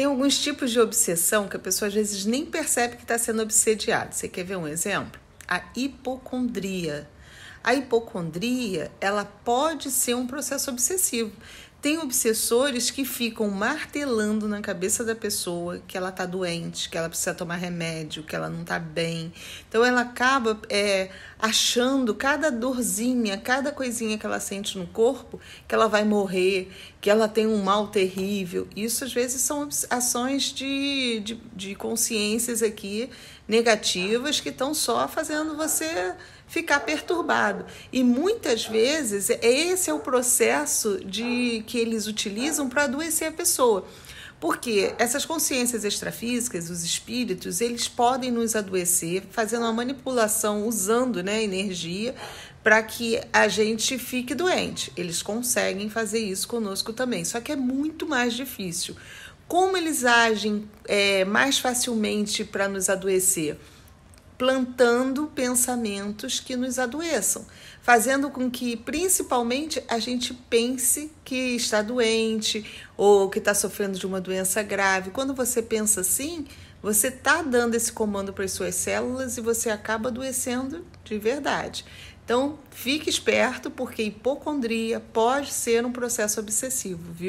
Tem alguns tipos de obsessão que a pessoa às vezes nem percebe que está sendo obsediada. Você quer ver um exemplo? A hipocondria. A hipocondria, ela pode ser um processo obsessivo. Tem obsessores que ficam martelando na cabeça da pessoa que ela tá doente, que ela precisa tomar remédio, que ela não tá bem. Então ela acaba é, achando cada dorzinha, cada coisinha que ela sente no corpo, que ela vai morrer, que ela tem um mal terrível. Isso às vezes são ações de, de, de consciências aqui negativas que estão só fazendo você ficar perturbado. E muitas vezes é, esse é o processo de que eles utilizam para adoecer a pessoa. Porque essas consciências extrafísicas, os espíritos, eles podem nos adoecer fazendo uma manipulação, usando né, energia para que a gente fique doente. Eles conseguem fazer isso conosco também, só que é muito mais difícil. Como eles agem é, mais facilmente para nos adoecer? plantando pensamentos que nos adoeçam, fazendo com que, principalmente, a gente pense que está doente ou que está sofrendo de uma doença grave. Quando você pensa assim, você está dando esse comando para as suas células e você acaba adoecendo de verdade. Então, fique esperto, porque hipocondria pode ser um processo obsessivo, viu?